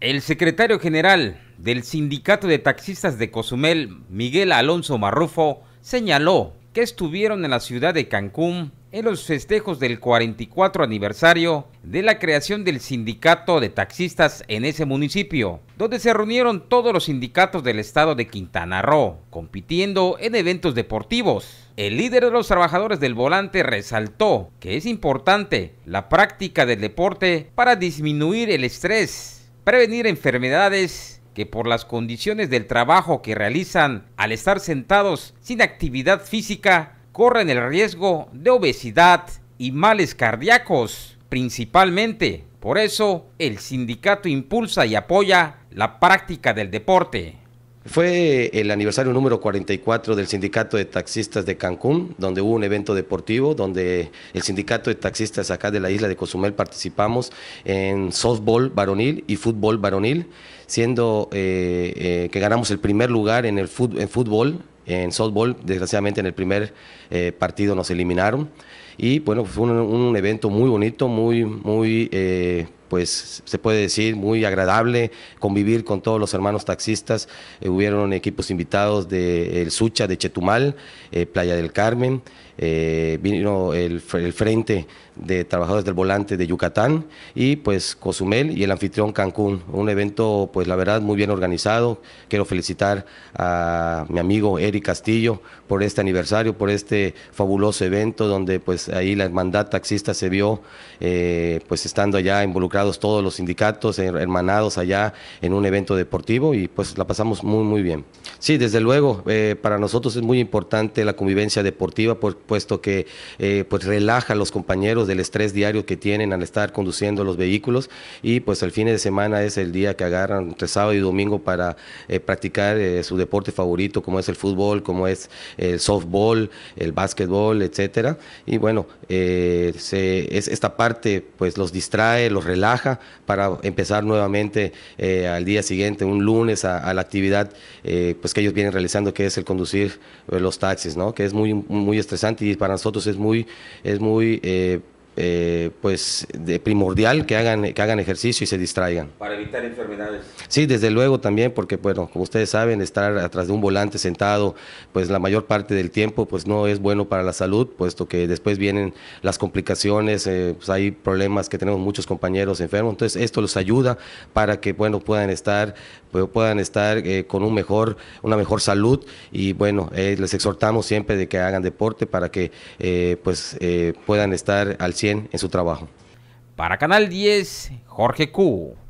El secretario general del Sindicato de Taxistas de Cozumel, Miguel Alonso Marrufo, señaló que estuvieron en la ciudad de Cancún en los festejos del 44 aniversario de la creación del sindicato de taxistas en ese municipio, donde se reunieron todos los sindicatos del estado de Quintana Roo, compitiendo en eventos deportivos. El líder de los trabajadores del volante resaltó que es importante la práctica del deporte para disminuir el estrés prevenir enfermedades que por las condiciones del trabajo que realizan al estar sentados sin actividad física corren el riesgo de obesidad y males cardíacos principalmente. Por eso, el sindicato impulsa y apoya la práctica del deporte. Fue el aniversario número 44 del Sindicato de Taxistas de Cancún, donde hubo un evento deportivo, donde el Sindicato de Taxistas acá de la isla de Cozumel participamos en softball varonil y fútbol varonil, siendo eh, eh, que ganamos el primer lugar en el fútbol, en, softball, desgraciadamente en el primer eh, partido nos eliminaron. Y bueno, fue un, un, evento muy bonito, muy, muy pues se puede decir, muy agradable convivir con todos los hermanos taxistas. Eh, hubieron equipos invitados de El Sucha, de Chetumal, eh, Playa del Carmen, eh, vino el, el, Frente de Trabajadores del Volante de Yucatán y pues Cozumel y el anfitrión Cancún. Un evento pues la verdad muy bien organizado. Quiero felicitar a mi amigo Eric Castillo por este aniversario, por este fabuloso evento donde pues ahí la hermandad taxista se vio pues estando allá involucrada todos los sindicatos, hermanados allá en un evento deportivo y pues la pasamos muy, muy bien. Sí, desde luego, eh, para nosotros es muy importante la convivencia deportiva, puesto que eh, pues relaja a los compañeros del estrés diario que tienen al estar conduciendo los vehículos y pues el fin de semana es el día que agarran entre sábado y domingo para eh, practicar su deporte favorito, como es el fútbol, como es el softball, el básquetbol, etcétera. Y bueno, es, esta parte pues los distrae, los relaja para empezar nuevamente eh, al día siguiente, un lunes, a, la actividad eh, pues que ellos vienen realizando, que es el conducir eh, los taxis, ¿no? que es muy, muy estresante y para nosotros es muy, es muy eh, pues de primordial que hagan, que hagan ejercicio y se distraigan. Para evitar enfermedades. Sí, desde luego también, porque bueno, como ustedes saben, estar atrás de un volante sentado, pues la mayor parte del tiempo, pues no es bueno para la salud, puesto que después vienen las complicaciones, eh, pues, hay problemas que tenemos muchos compañeros enfermos, entonces esto los ayuda para que bueno puedan estar, puedan estar eh, con un mejor, una mejor salud y bueno les exhortamos siempre de que hagan deporte para que pues puedan estar al en su trabajo. Para Canal 10, Jorge Q.